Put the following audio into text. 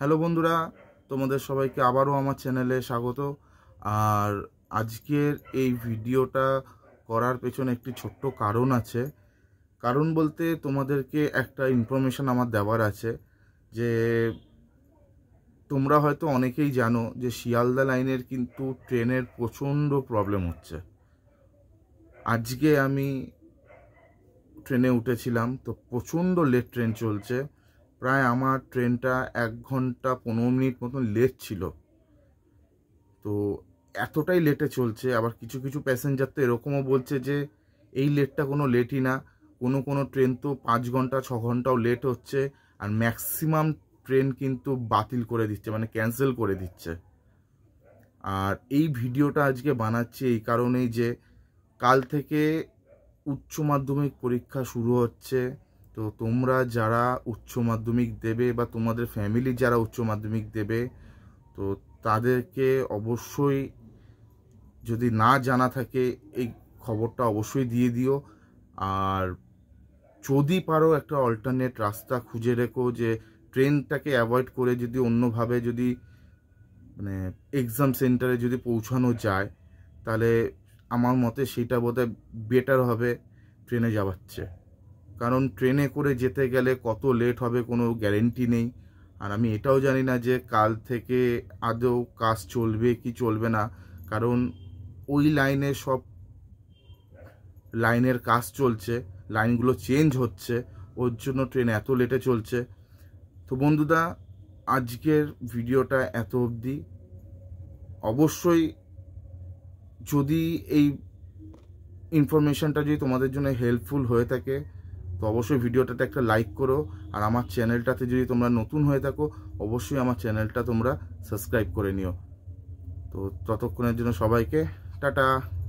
hello বন্ধুরা তোমাদের সবাইকে আবারও আমার চ্যানেলে স্বাগত আর আজকের এই ভিডিওটা করার পেছনে একটি ছোট্ট কারণ আছে কারণ বলতে তোমাদেরকে একটা ইনফরমেশান আমার দেওয়ার আছে যে তোমরা হয়তো অনেকেই জানো যে শিয়ালদা লাইনের কিন্তু ট্রেনের প্রচণ্ড প্রবলেম হচ্ছে আজকে আমি ট্রেনে উঠেছিলাম তো প্রচণ্ড লেট ট্রেন চলছে প্রায় আমার ট্রেনটা এক ঘন্টা পনেরো মিনিট মতন লেট ছিল তো এতটাই লেটে চলছে আবার কিছু কিছু প্যাসেঞ্জার তো এরকমও বলছে যে এই লেটটা কোনো লেটই না কোনো কোনো ট্রেন তো পাঁচ ঘন্টা ছ ঘন্টাও লেট হচ্ছে আর ম্যাক্সিমাম ট্রেন কিন্তু বাতিল করে দিচ্ছে মানে ক্যান্সেল করে দিচ্ছে আর এই ভিডিওটা আজকে বানাচ্ছি এই কারণেই যে কাল থেকে উচ্চ মাধ্যমিক পরীক্ষা শুরু হচ্ছে তো তোমরা যারা উচ্চ মাধ্যমিক দেবে বা তোমাদের ফ্যামিলি যারা উচ্চ মাধ্যমিক দেবে তো তাদেরকে অবশ্যই যদি না জানা থাকে এই খবরটা অবশ্যই দিয়ে দিও আর যদি পারো একটা অল্টারনেট রাস্তা খুঁজে রেখো যে ট্রেনটাকে অ্যাভয়েড করে যদি অন্যভাবে যদি মানে এক্সাম সেন্টারে যদি পৌঁছানো যায় তাহলে আমার মতে সেটা বোধহয় বেটার হবে ট্রেনে যাওয়ার চেয়ে কারণ ট্রেনে করে যেতে গেলে কত লেট হবে কোনো গ্যারেন্টি নেই আর আমি এটাও জানি না যে কাল থেকে আদৌ কাজ চলবে কি চলবে না কারণ ওই লাইনে সব লাইনের কাজ চলছে লাইনগুলো চেঞ্জ হচ্ছে ওর জন্য ট্রেন এত লেটে চলছে তো বন্ধুদা আজকের ভিডিওটা এত অবধি অবশ্যই যদি এই ইনফরমেশানটা যদি তোমাদের জন্য হেল্পফুল হয়ে থাকে তো অবশ্যই ভিডিওটাতে একটা লাইক করো আর আমার চ্যানেলটাতে যদি তোমরা নতুন হয়ে থাকো অবশ্যই আমার চ্যানেলটা তোমরা সাবস্ক্রাইব করে নিও তো ততক্ষণের জন্য সবাইকে টাটা